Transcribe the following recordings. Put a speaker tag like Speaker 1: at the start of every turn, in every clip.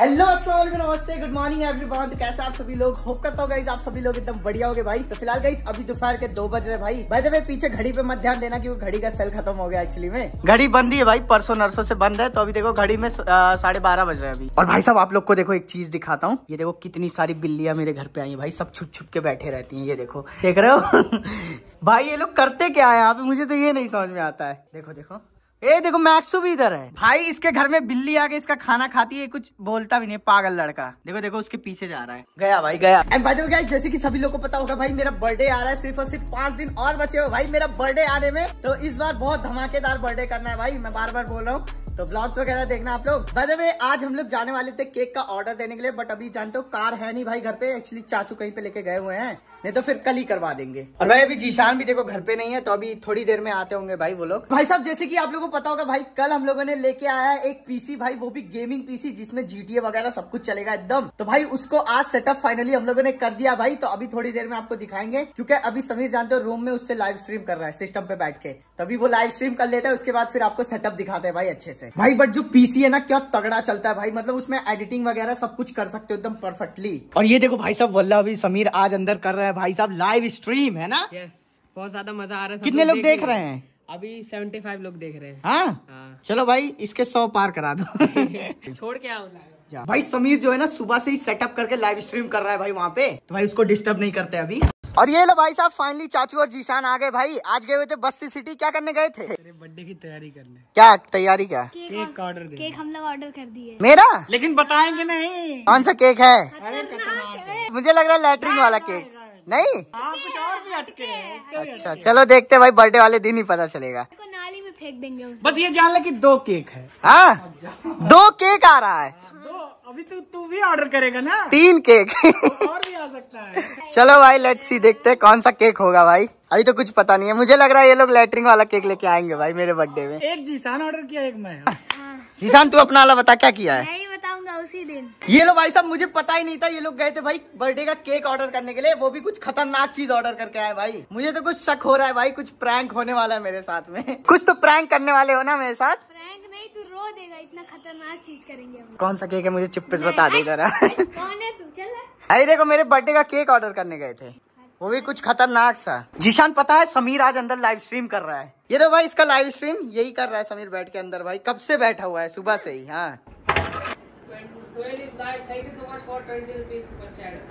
Speaker 1: Hello असल नमस्ते good morning everyone तो कैसे आप सभी लोग होप करता हूँ गाइज आप सभी लोग एकदम बढ़िया हो गए भाई तो फिलहाल गाइज अभी दोपहर के दो बज रहे भाई भाई तो पीछे घड़ी पे मत ध्यान देना क्योंकि घड़ी का सेल खत्म हो गया एक्चुअली में घड़ी बंद ही है भाई परसों नरसों से बंद है तो अभी देखो घड़ी में साढ़े बारह बज रहे हैं अभी और भाई साहब आप लोग को देखो एक चीज दिखाता हूँ ये देखो कितनी सारी बिल्लियां मेरे घर पे आई भाई सब छुप छुप के बैठे रहती है ये देखो देख रहे हो भाई ये लोग करते क्या है यहाँ पे मुझे तो ये नहीं समझ में आता है देखो देखो ए देखो मैक्सू भी इधर है भाई इसके घर में बिल्ली आके इसका खाना खाती है कुछ बोलता भी नहीं पागल लड़का देखो देखो उसके पीछे जा रहा है गया भाई गया एंड भाई देखो गाइस जैसे कि सभी लोग को पता होगा भाई मेरा बर्थडे आ रहा है सिर्फ और सिर्फ पांच दिन और बचे हो भाई मेरा बर्थडे आने में तो इस बार बहुत धमाकेदार बर्थडे करना है भाई मैं बार बार बोल रहा हूँ तो ब्लॉग्स वगैरह देखना आप लोग बाय आज हम लोग जाने वाले थे केक का ऑर्डर देने के लिए बट अभी जानते हो कार है नहीं भाई घर पे एक्चुअली चाचू कहीं पे लेके गए हुए हैं नहीं तो फिर कल ही करवा देंगे और भाई अभी जीशान भी देखो घर पे नहीं है तो अभी थोड़ी देर में आते होंगे भाई वो लोग भाई साहब जैसे की आप लोगों को पता होगा भाई कल हम लोगों ने लेके आया एक पीसी भाई वो भी गेमिंग पीसी जिसमें जीटीए वगैरह सब कुछ चलेगा एकदम तो भाई उसको आज सेटअप फाइनली हम लोगों ने कर दिया भाई तो अभी थोड़ी देर में आपको दिखाएंगे क्योंकि अभी समीर जानते हो रूम में उससे लाइव स्ट्रीम कर रहा है सिस्टम पे बैठ के तभी तो वो लाइव स्ट्रीम कर लेता है उसके बाद फिर आपको सेटअप दिखाते हैं भाई अच्छे से भाई बट जो पीसी है ना क्या तगड़ा चलता है भाई मतलब उसमें एडिटिंग वगैरह सब कुछ कर सकते हो एकदम परफेक्टली और ये देखो भाई साहब वल्ला अभी समीर आज अंदर कर रहा है भाई साहब लाइव स्ट्रीम है ना बहुत ज्यादा मजा आ रहा है कितने लोग देख, रहे हैं अभी सेवेंटी फाइव लोग देख रहे हैं हाँ? चलो भाई इसके सौ पार करा दो छोड़ के आओ भाई समीर जो है ना सुबह से ही सेटअप करके लाइव स्ट्रीम कर रहा है भाई वहाँ पे तो भाई उसको डिस्टर्ब नहीं करते अभी और ये लो भाई साहब फाइनली चाचू और जीशान आ गए भाई आज गए हुए थे बस्ती सिटी क्या करने गए थे बर्थडे की तैयारी करने क्या तैयारी क्या केक का ऑर्डर केक हम लोग ऑर्डर कर दिए मेरा लेकिन बताएंगे नहीं कौन सा केक है मुझे लग रहा है लेटरिन वाला केक नहीं हाँ, कुछ और भी अटके अच्छा चलो देखते भाई बर्थडे वाले दिन ही पता चलेगा नाली में फेंक देंगे बस ये जान ले कि दो केक है हाँ दो केक आ रहा है हाँ, अभी तो तू भी ऑर्डर करेगा ना तीन केक और भी आ सकता है चलो भाई लेट सी देखते हैं कौन सा केक होगा भाई अभी तो कुछ पता नहीं है मुझे लग रहा है ये लोग लेटरिंग वाला केक लेके आएंगे भाई मेरे बर्थडे में एक जीसान ऑर्डर किया एक मैं जीसान तू अपना वाला बता क्या किया है था उसी दिन ये लो भाई साहब मुझे पता ही नहीं था ये लोग गए थे भाई बर्थडे का केक ऑर्डर करने के लिए वो भी कुछ खतरनाक चीज ऑर्डर करके आए भाई मुझे तो कुछ शक हो रहा है भाई कुछ प्रैंक होने वाला है मेरे साथ में कुछ तो प्रैंक करने वाले हो ना मेरे साथ प्रैंक नहीं तू रो देगा इतना खतरनाक चीज करेंगे कौन सा केक है मुझे चुप बता दे जरा है अरे देखो मेरे बर्थडे का केक ऑर्डर करने गए थे वो भी कुछ खतरनाक सा जीशान पता है समीर आज अंदर लाइव स्ट्रीम कर रहा है ये तो भाई इसका लाइव स्ट्रीम यही कर रहा है समीर बैठ के अंदर भाई कब से बैठा हुआ है सुबह से ही हाँ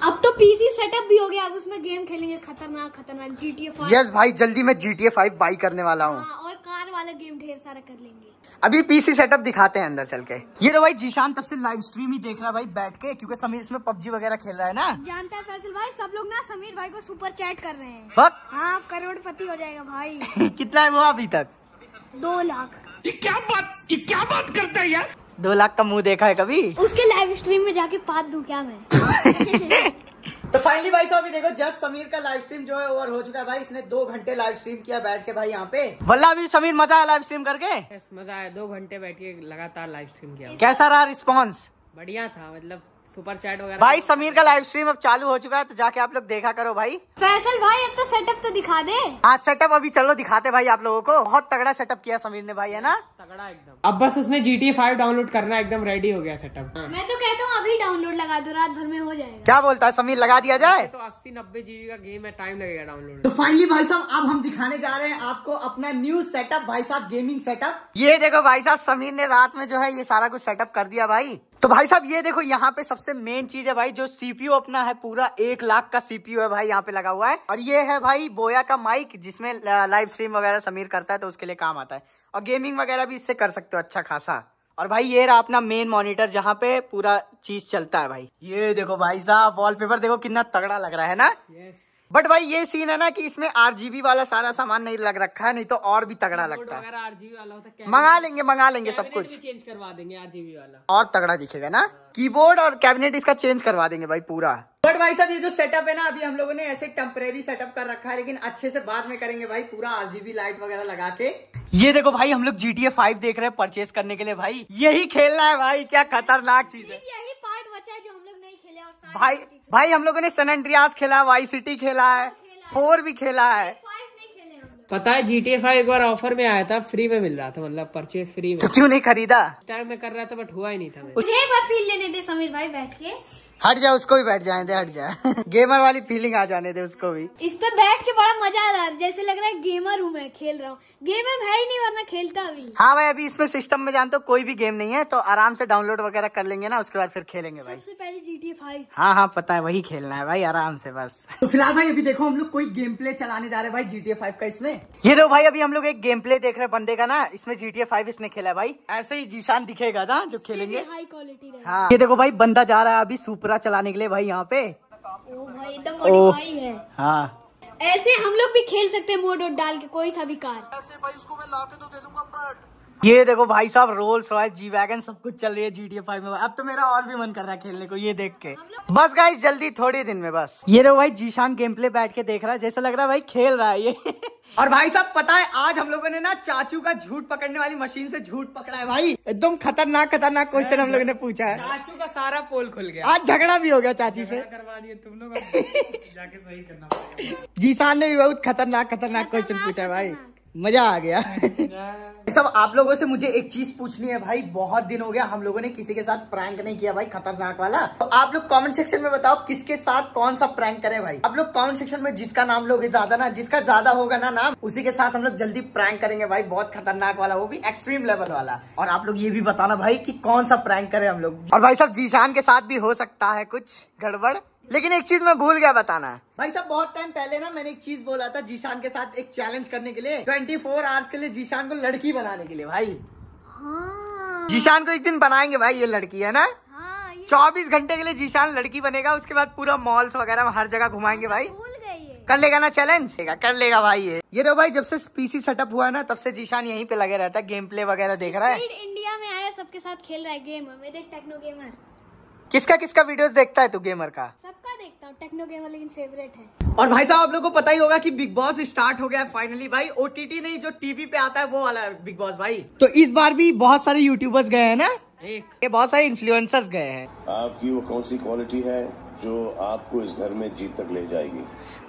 Speaker 1: अब तो पीसी सेटअप भी हो गया अब उसमें गेम खेलेंगे खतरनाक खतरनाक जीटीए फाइव यस भाई जल्दी मैं जीटीए फाइव बाई करने वाला हूँ हाँ, और कार वाला गेम ढेर सारा कर लेंगे अभी पीसी सेटअप दिखाते हैं अंदर चल के ये रो भाई जीशान तब से लाइव स्ट्रीम ही देख रहा है भाई बैठ के क्योंकि समीर इसमें पबजी वगैरह खेल रहा है ना जानता है फैसल भाई सब लोग ना समीर भाई को सुपर चैट कर रहे हैं हाँ करोड़पति हो जाएगा भाई कितना है वो अभी तक दो लाख ये क्या बात ये क्या बात करता है यार दो लाख का मुंह देखा है कभी उसके लाइव स्ट्रीम में जाके पात दू क्या मैं तो फाइनली भाई साहब देखो जस्ट समीर का लाइव स्ट्रीम जो है ओवर हो चुका है भाई इसने दो घंटे लाइव स्ट्रीम किया बैठ के भाई यहाँ पे वल्ला भी समीर मजा आया लाइव स्ट्रीम करके मजा आया दो घंटे बैठ के लगातार लाइव स्ट्रीम किया कैसा रहा रिस्पॉन्स बढ़िया था मतलब सुपर चैट वगैरह भाई समीर का लाइव स्ट्रीम अब चालू हो चुका है तो जाके आप लोग देखा करो भाई फैसल भाई अब तो सेटअप तो दिखा दे हाँ सेटअप अभी चलो दिखाते भाई आप लोगों को बहुत तगड़ा सेटअप किया समीर ने भाई है ना तगड़ा एकदम अब बस उसने जी टी फाइव डाउनलोड करना एकदम रेडी हो गया सेटअप हाँ। मैं तो कहता हूँ अभी डाउनलोड लगा दो रात भर में हो जाएगा क्या बोलता है समीर लगा दिया जाए तो अस्सी नब्बे जीबी का गेम है टाइम लगेगा डाउनलोड तो फाइनली भाई साहब अब हम दिखाने जा रहे हैं आपको अपना न्यू सेटअप भाई साहब गेमिंग सेटअप ये देखो भाई साहब समीर ने रात में जो है ये सारा कुछ सेटअप कर दिया भाई तो भाई साहब ये देखो यहाँ पे सबसे मेन चीज है भाई जो सीपीयू अपना है पूरा एक लाख का सीपीयू है भाई यहाँ पे लगा हुआ है और ये है भाई बोया का माइक जिसमें लाइव स्ट्रीम वगैरह समीर करता है तो उसके लिए काम आता है और गेमिंग वगैरह भी इससे कर सकते हो अच्छा खासा और भाई ये रहा अपना मेन मॉनिटर जहाँ पे पूरा चीज चलता है भाई ये देखो भाई साहब वॉलपेपर देखो कितना तगड़ा लग रहा है ना yes. बट भाई ये सीन है ना कि इसमें आरजीबी वाला सारा सामान नहीं लग रखा है नहीं तो और भी तगड़ा लगता है आरजीबी वाला होता मंगा लेंगे मंगा लेंगे सब कुछ चेंज करवा देंगे आरजीबी वाला और तगड़ा दिखेगा ना कीबोर्ड हाँ। और कैबिनेट इसका चेंज करवा देंगे भाई पूरा बट भाई साहब ये जो सेटअप है ना अभी हम लोगों ने ऐसे टेम्परेरी सेटअप कर रखा है लेकिन अच्छे से बाद में करेंगे भाई पूरा आरजीबी लाइट वगैरह लगा के ये देखो भाई हम लोग जीटीए फाइव देख रहे हैं परचेज करने के लिए भाई यही खेलना है भाई क्या खतरनाक चीज है यही पार्ट बचा है जो हम भाई भाई हम लोगों ने सन एंड्रियास खेला वाई सिटी खेला है फोर भी खेला है पता है जी टी ए फाइव एक बार ऑफर में आया था फ्री में मिल रहा था मतलब परचेज फ्री में तो क्यों नहीं खरीदा टाइम में कर रहा था बट हुआ ही नहीं था मुझे एक बार फील लेने दे समीर भाई बैठ के हट जाए उसको भी बैठ जाने दे हट जाए गेमर वाली फीलिंग आ जाने दे उसको भी इस पे बैठ के बड़ा मजा आ रहा है जैसे लग रहा है गेमर हूँ मैं खेल रहा हूँ गेम है ही नहीं वरना खेलता भी हाँ भाई अभी इसमें सिस्टम में जानते हो कोई भी गेम नहीं है तो आराम से डाउनलोड वगैरह कर लेंगे ना उसके बाद फिर खेलेंगे भाई सबसे पहले जी टी फाइव हाँ हाँ पता है वही खेलना है भाई आराम से बस तो फिलहाल भाई अभी देखो हम लोग कोई गेम प्ले चलाने जा रहे भाई जी टी फाइव का इसमें ये लो भाई अभी हम लोग एक गेम प्ले देख रहे बंदे का ना इसमें जी टी फाइव इसने खेला है भाई ऐसे ही जीशान दिखेगा ना जो खेलेंगे हाई क्वालिटी हाँ ये देखो भाई बंदा जा रहा है अभी सुपर पूरा चलाने के लिए भाई यहाँ पे ओ भाई एकदम तो है हाँ ऐसे हम लोग भी खेल सकते हैं मोड डाल के कोई सा भी कार ऐसे भाई उसको मैं ला के तो दे दूंगा बट ये देखो भाई साहब रोल्स रॉयस जी वैगन सब कुछ चल रही है जी टी फाइव में अब तो मेरा और भी मन कर रहा है खेलने को ये देख के बस गाई जल्दी थोड़े दिन में बस ये देखो भाई जीशान गेम प्ले बैठ के देख रहा है जैसा लग रहा है भाई खेल रहा है ये और भाई साहब पता है आज हम लोगों ने ना चाचू का झूठ पकड़ने वाली मशीन से झूठ पकड़ा है भाई एकदम खतरनाक खतरनाक क्वेश्चन हम लोगों ने पूछा है चाचू का सारा पोल खुल गया आज झगड़ा भी हो गया चाची से करवा दिए तुम लोग जाके सही करना जीशान ने भी बहुत खतरनाक खतरनाक क्वेश्चन पूछा है भाई मजा आ गया साहब आप लोगों से मुझे एक चीज पूछनी है भाई बहुत दिन हो गया हम लोगों ने किसी के साथ प्रैंक नहीं किया भाई खतरनाक वाला तो आप लोग कमेंट सेक्शन में बताओ किसके साथ कौन सा प्रैंक करें भाई आप लोग कमेंट सेक्शन में जिसका नाम लोगे ज्यादा ना जिसका ज्यादा होगा ना नाम उसी के साथ हम लोग जल्दी प्रैंक करेंगे भाई बहुत खतरनाक वाला वो भी एक्सट्रीम लेवल वाला और आप लोग ये भी बताना भाई की कौन सा प्रैंक करे हम लोग और भाई साहब जीशान के साथ भी हो सकता है कुछ गड़बड़ लेकिन एक चीज मैं भूल गया बताना भाई साहब बहुत टाइम पहले ना मैंने एक चीज बोला था जीशान के साथ एक चैलेंज करने के लिए 24 फोर आवर्स के लिए जीशान को लड़की बना बनाने के लिए भाई हाँ। जीशान को एक दिन बनाएंगे भाई ये लड़की है ना हाँ, चौबीस घंटे के लिए जीशान लड़की बनेगा उसके बाद पूरा मॉल्स वगैरह हर जगह घुमाएंगे भाई कर लेगा ना चैलेंज कर लेगा भाई ये ये तो भाई जब से पीसी सेटअप हुआ ना तब से जीशान यहीं पे लगे रहता है गेम प्ले वगैरह देख रहा है इंडिया में आया सबके साथ खेल रहा है गेम देख टेक्नो गेमर किसका किसका वीडियोस देखता है तू गेमर का सबका हूँ टेक्नो गेमर लेकिन फेवरेट है और भाई साहब आप लोगों को पता ही होगा कि बिग बॉस स्टार्ट हो गया है फाइनली भाई ओटीटी नहीं जो टीवी पे आता है वो वाला बिग बॉस भाई तो इस बार भी बहुत सारे यूट्यूबर्स गए हैं ना एक ये बहुत सारे इन्फ्लुएंसर्स गए हैं आपकी वो कौन सी क्वालिटी है जो आपको इस घर में जीत तक ले जाएगी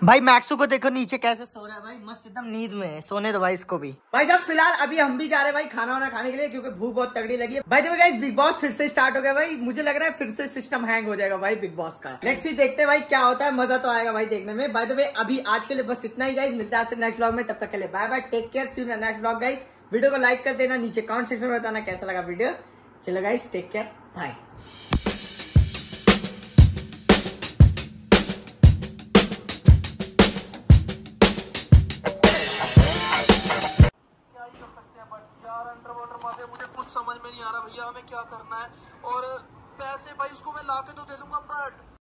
Speaker 1: भाई मैक्सो को देखो नीचे कैसे सो रहा है भाई मस्त एकदम नींद में है सोने दो भाई इसको भी भाई साहब फिलहाल अभी हम भी जा रहे हैं भाई खाना वाना खाने के लिए क्योंकि भूख बहुत तगड़ी लगी है भाई देखो गाइस बिग बॉस फिर से स्टार्ट हो गया भाई मुझे लग रहा है फिर से सिस्टम हैंग हो जाएगा भाई बिग बॉस का नेक्स्ट ही देखते हैं भाई क्या होता है मजा तो आएगा भाई देखने में भाई तो अभी आज के लिए बस इतना ही गाइज मिलता है नेक्स्ट ब्लॉग में तब तक के लिए bye bye take care see next blog guys video को लाइक कर देना नीचे कमेंट सेक्शन में बताना कैसा लगा वीडियो चलो गाइस टेक केयर बाय